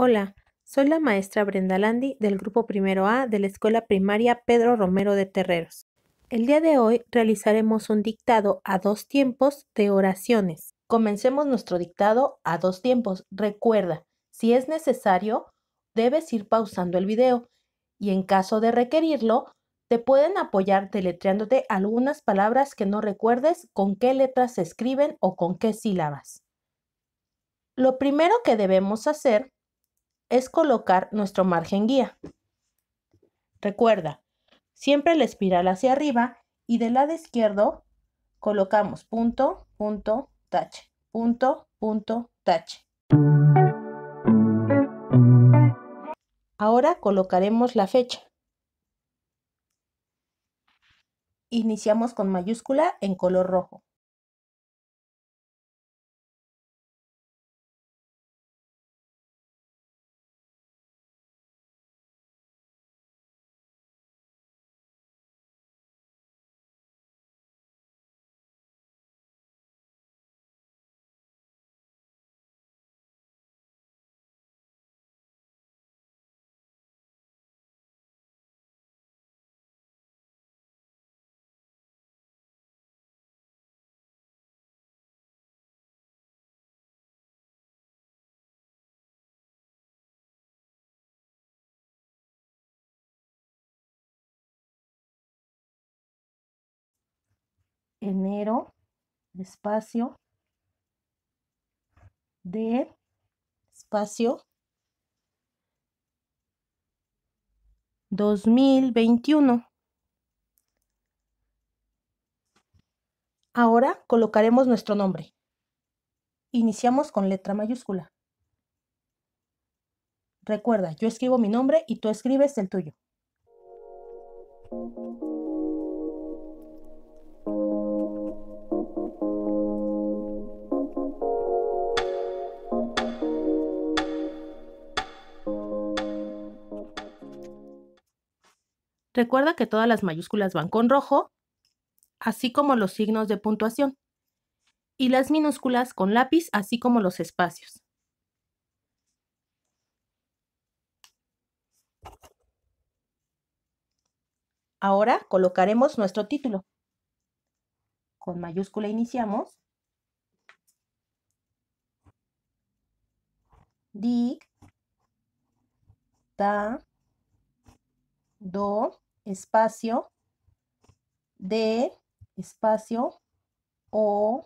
Hola, soy la maestra Brenda Landi del grupo primero A de la Escuela Primaria Pedro Romero de Terreros. El día de hoy realizaremos un dictado a dos tiempos de oraciones. Comencemos nuestro dictado a dos tiempos. Recuerda, si es necesario, debes ir pausando el video y en caso de requerirlo, te pueden apoyar deletreándote algunas palabras que no recuerdes con qué letras se escriben o con qué sílabas. Lo primero que debemos hacer es colocar nuestro margen guía. Recuerda, siempre la espiral hacia arriba y del lado izquierdo colocamos punto, punto, tache, punto, punto, tache. Ahora colocaremos la fecha. Iniciamos con mayúscula en color rojo. enero, espacio, de, espacio, 2021. Ahora colocaremos nuestro nombre. Iniciamos con letra mayúscula. Recuerda, yo escribo mi nombre y tú escribes el tuyo. Recuerda que todas las mayúsculas van con rojo, así como los signos de puntuación, y las minúsculas con lápiz, así como los espacios. Ahora colocaremos nuestro título. Con mayúscula iniciamos. Dig. ta, do, espacio de espacio oraciones.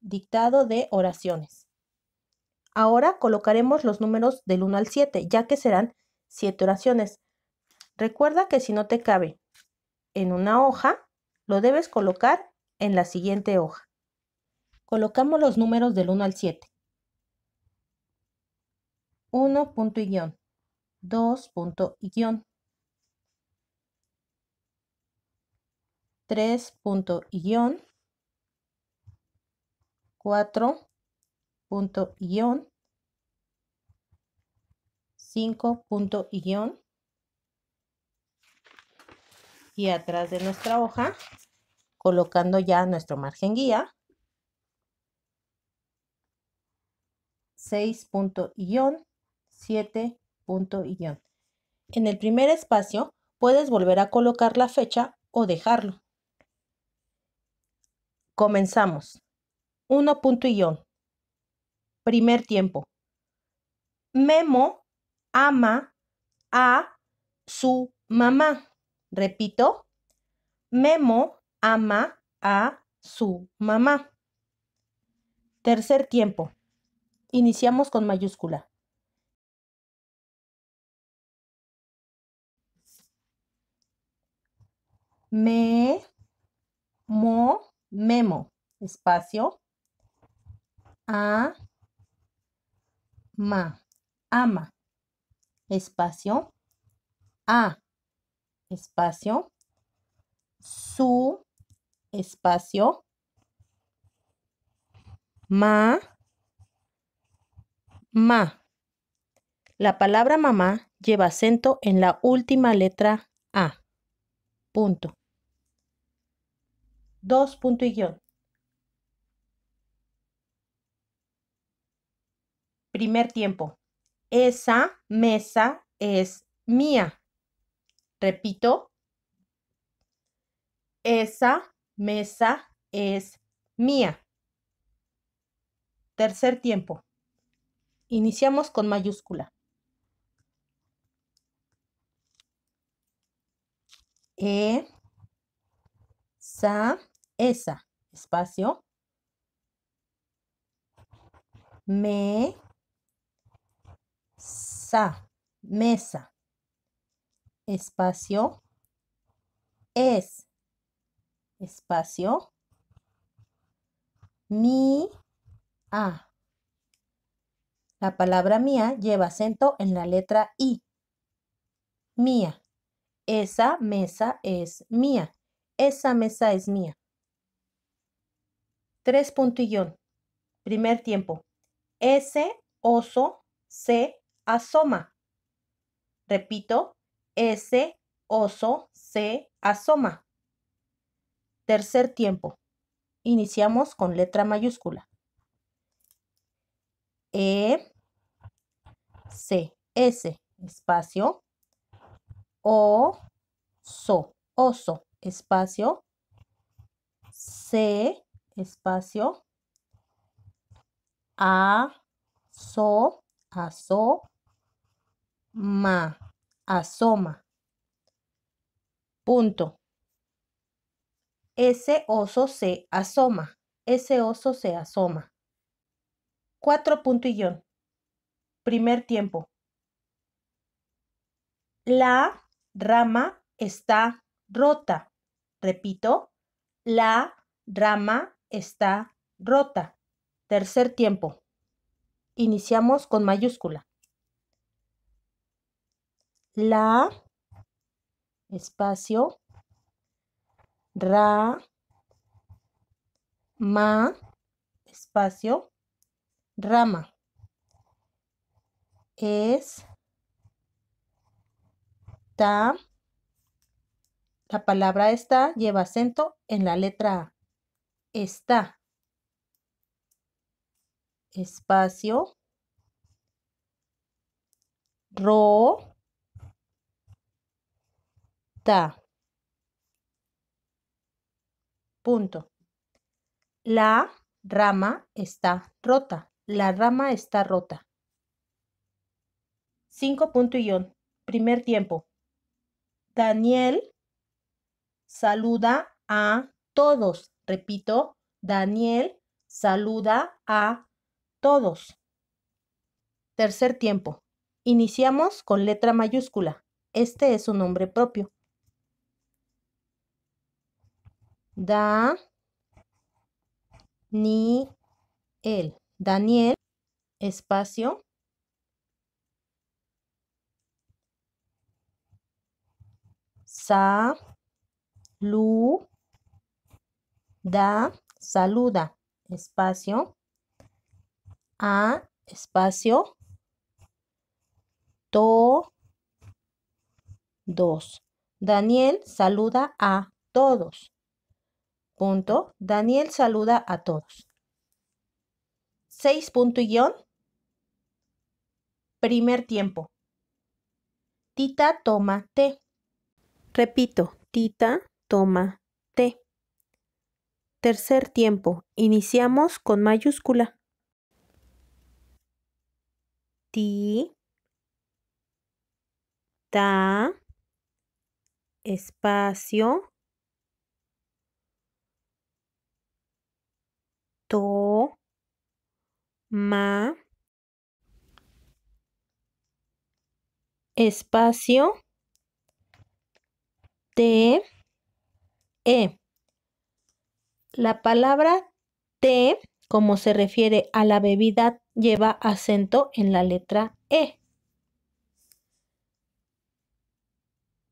Dictado de oraciones. Ahora colocaremos los números del 1 al 7, ya que serán 7 oraciones. Recuerda que si no te cabe en una hoja, lo debes colocar en la siguiente hoja. Colocamos los números del 1 al 7. 1 punto y guión. 2 punto y guión. 3 punto y guión. 4 punto y guión. 5 punto y guión. Y atrás de nuestra hoja, colocando ya nuestro margen guía, 6 punto y 7 punto En el primer espacio puedes volver a colocar la fecha o dejarlo. Comenzamos. 1 punto Primer tiempo. Memo ama a su mamá. Repito. Memo ama a su mamá. Tercer tiempo. Iniciamos con mayúscula. Me, mo, memo, espacio, a, ma, ama, espacio, a, espacio, su, espacio, ma, ma. La palabra mamá lleva acento en la última letra A. Punto. Dos punto y guión. Primer tiempo. Esa mesa es mía. Repito. Esa mesa es mía. Tercer tiempo. Iniciamos con mayúscula. E, sa, esa, espacio. Me, sa, mesa, espacio. Es, espacio. Mi, a, la palabra mía lleva acento en la letra I. Mía. Esa mesa es mía. Esa mesa es mía. Tres puntillón. Primer tiempo. Ese oso se asoma. Repito, ese oso se asoma. Tercer tiempo. Iniciamos con letra mayúscula. E, C, S, espacio, O, SO, oso, espacio, C, espacio, A, SO, aso, ma, asoma, punto. Ese oso se asoma, ese oso se asoma. Cuatro punto Primer tiempo. La rama está rota. Repito, la rama está rota. Tercer tiempo. Iniciamos con mayúscula. La espacio ra ma espacio rama es ta. La palabra está lleva acento en la letra Está. Espacio. Ro. Ta. Punto. La rama está rota. La rama está rota. Cinco Primer tiempo. Daniel saluda a todos. Repito, Daniel saluda a todos. Tercer tiempo. Iniciamos con letra mayúscula. Este es su nombre propio. Da ni el. Daniel, espacio, sa, lu, da, saluda, espacio, a, espacio, to, dos. Daniel saluda a todos. Punto. Daniel saluda a todos. Seis punto Primer tiempo. Tita toma té. Repito, tita toma té. Tercer tiempo. Iniciamos con mayúscula. Ti. Ta. Espacio. To ma espacio T e. La palabra T, como se refiere a la bebida, lleva acento en la letra e.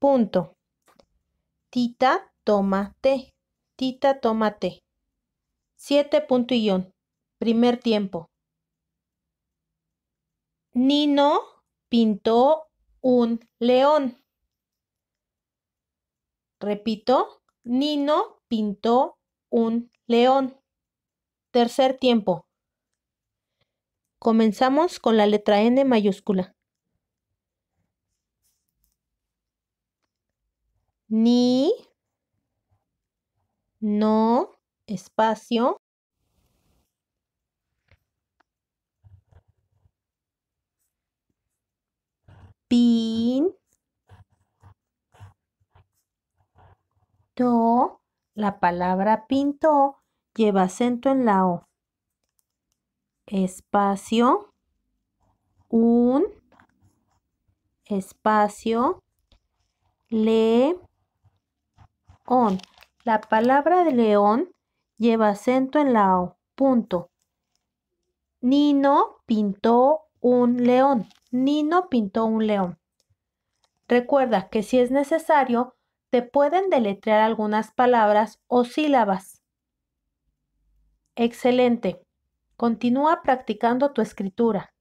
Punto. Tita toma T. Tita toma T. Siete punto y Primer tiempo. Nino pintó un león. Repito, Nino pintó un león. Tercer tiempo. Comenzamos con la letra N mayúscula. Ni, no, espacio, pin, to, la palabra pinto lleva acento en la O. Espacio, un, espacio, le, on. La palabra de león lleva acento en la O. Punto. Nino pintó un león. Nino pintó un león. Recuerda que si es necesario, te pueden deletrear algunas palabras o sílabas. Excelente. Continúa practicando tu escritura.